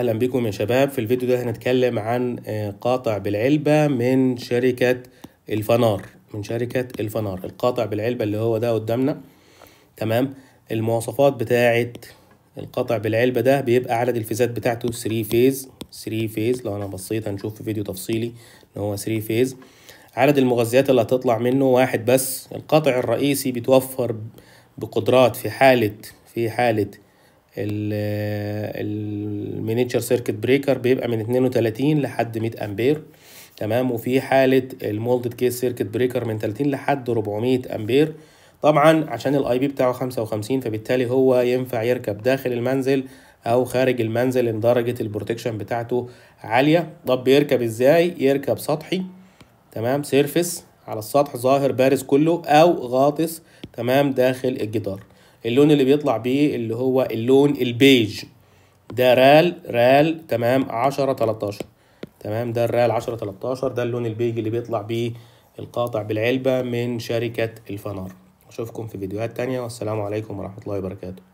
اهلا بكم يا شباب في الفيديو ده هنتكلم عن آه، قاطع بالعلبه من شركه الفنار من شركه الفنار القاطع بالعلبه اللي هو ده قدامنا تمام المواصفات بتاعه القاطع بالعلبه ده بيبقى عدد الفيزات بتاعته 3 فيز 3 فيز لو انا بصيت هنشوف في فيديو تفصيلي ان هو 3 فيز عدد المغذيات اللي هتطلع منه واحد بس القاطع الرئيسي بيتوفر بقدرات في حاله في حاله ال آه، المينيتشر سيركت بريكر بيبقى من 32 لحد 100 امبير تمام وفي حاله المولدد كيس سيركت بريكر من 30 لحد 400 امبير طبعا عشان الاي بي بتاعه 55 فبالتالي هو ينفع يركب داخل المنزل او خارج المنزل ان درجه البروتكشن بتاعته عاليه طب بيركب ازاي يركب سطحي تمام سيرفس على السطح ظاهر بارز كله او غاطس تمام داخل الجدار اللون اللي بيطلع بيه اللي هو اللون البيج ده رال رال تمام 10 13 تمام ده الرال 10 13 ده اللون البيج اللي بيطلع بيه القاطع بالعلبة من شركة الفنار أشوفكم في فيديوهات تانية والسلام عليكم ورحمة الله وبركاته